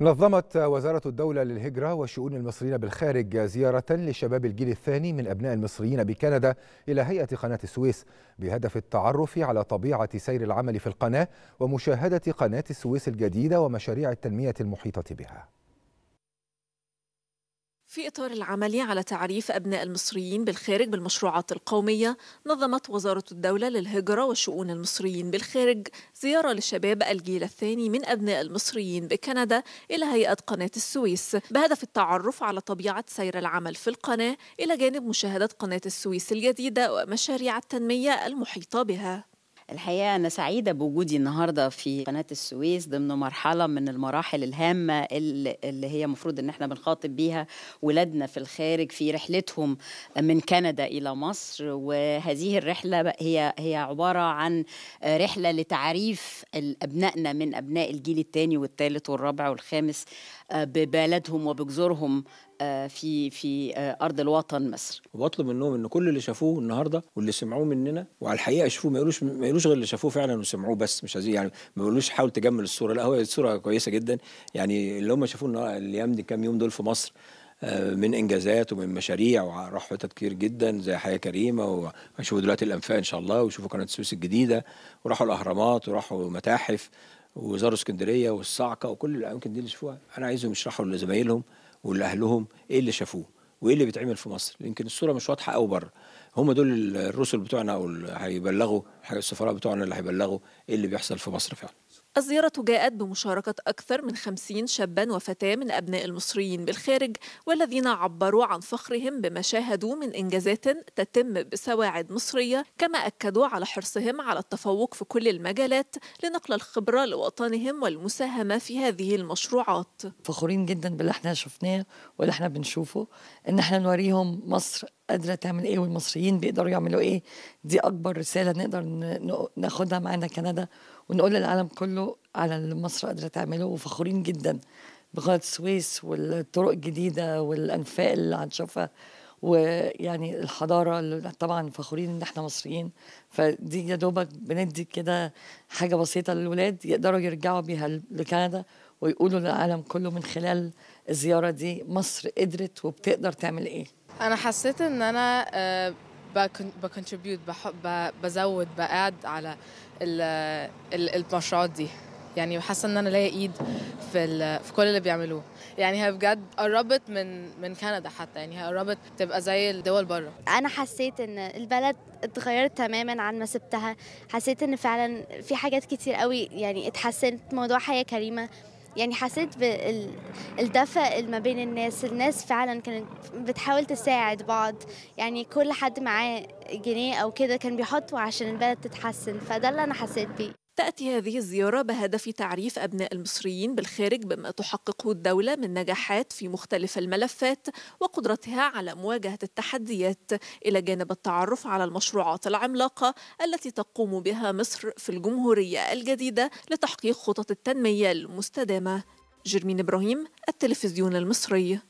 نظمت وزارة الدولة للهجرة وشؤون المصريين بالخارج زيارة لشباب الجيل الثاني من أبناء المصريين بكندا إلى هيئة قناة السويس بهدف التعرف على طبيعة سير العمل في القناة ومشاهدة قناة السويس الجديدة ومشاريع التنمية المحيطة بها في إطار العمل على تعريف أبناء المصريين بالخارج بالمشروعات القومية نظمت وزارة الدولة للهجرة وشؤون المصريين بالخارج زيارة لشباب الجيل الثاني من أبناء المصريين بكندا إلى هيئة قناة السويس بهدف التعرف على طبيعة سير العمل في القناة إلى جانب مشاهدة قناة السويس الجديدة ومشاريع التنمية المحيطة بها الحقيقة أنا سعيدة بوجودي النهاردة في قناة السويس ضمن مرحلة من المراحل الهامة اللي هي المفروض إن إحنا بنخاطب بيها ولادنا في الخارج في رحلتهم من كندا إلى مصر وهذه الرحلة هي هي عبارة عن رحلة لتعريف أبنائنا من أبناء الجيل الثاني والثالث والرابع والخامس آه، ببلدهم وبجذورهم آه، في في آه، ارض الوطن مصر وبطلب منهم ان كل اللي شافوه النهارده واللي سمعوه مننا وعلى الحقيقه يشوفوه ما يقولوش ما يقولوش غير اللي شافوه فعلا وسمعوه بس مش عايزين يعني ما يقولوش حاول تجمل الصوره لا هو الصوره كويسه جدا يعني اللي هم شافوه الايام دي كام يوم دول في مصر آه، من انجازات ومن مشاريع وراحوا حتت كتير جدا زي حياه كريمه وهنشوفوا دلوقتي الانفاق ان شاء الله ويشوفوا قناه السويس الجديده وراحوا الاهرامات وراحوا متاحف وزاروا اسكندريه والصعقه وكل الاماكن دي اللي شافوها انا عايزهم يشرحوا لزمايلهم ولاهلهم ايه اللي شافوه وايه اللي بيتعمل في مصر يمكن الصوره مش واضحه قوي بره هم دول الرسل بتوعنا او هيبلغوا السفراء بتوعنا اللي هيبلغوا ايه اللي بيحصل في مصر فعلا الزيارة جاءت بمشاركة أكثر من 50 شابا وفتاة من أبناء المصريين بالخارج والذين عبروا عن فخرهم بما شاهدوا من إنجازات تتم بسواعد مصرية كما أكدوا على حرصهم على التفوق في كل المجالات لنقل الخبرة لوطنهم والمساهمة في هذه المشروعات فخورين جدا باللي احنا شفناه واللي احنا بنشوفه ان احنا نوريهم مصر قادره تعمل ايه والمصريين بيقدروا يعملوا ايه دي اكبر رساله نقدر ناخدها معانا كندا ونقول للعالم كله على اللي مصر قادره تعمله وفخورين جدا بقناه السويس والطرق الجديده والانفاق اللي هنشوفها ويعني الحضاره اللي طبعا فخورين ان احنا مصريين فدي يا دوبك بندي كده حاجه بسيطه للولاد يقدروا يرجعوا بيها لكندا ويقولوا للعالم كله من خلال الزياره دي مصر قدرت وبتقدر تعمل ايه انا حسيت ان انا آه، بكونتريبيوت بزود بقعد على المشروعات دي يعني حاسه ان انا ليا ايد في في كل اللي بيعملوه يعني هي بجد قربت من من كندا حتى يعني هي قربت تبقى زي الدول بره انا حسيت ان البلد اتغيرت تماما عن ما سبتها حسيت ان فعلا في حاجات كتير قوي يعني اتحسنت موضوع حياه كريمه يعني حسيت بالدفء ما بين الناس الناس فعلا كانت بتحاول تساعد بعض يعني كل حد معاه جنيه او كده كان بيحطه عشان البلد تتحسن فده اللي انا حسيت بيه تأتي هذه الزيارة بهدف تعريف أبناء المصريين بالخارج بما تحققه الدولة من نجاحات في مختلف الملفات وقدرتها على مواجهة التحديات إلى جانب التعرف على المشروعات العملاقة التي تقوم بها مصر في الجمهورية الجديدة لتحقيق خطط التنمية المستدامة جرمين إبراهيم التلفزيون المصري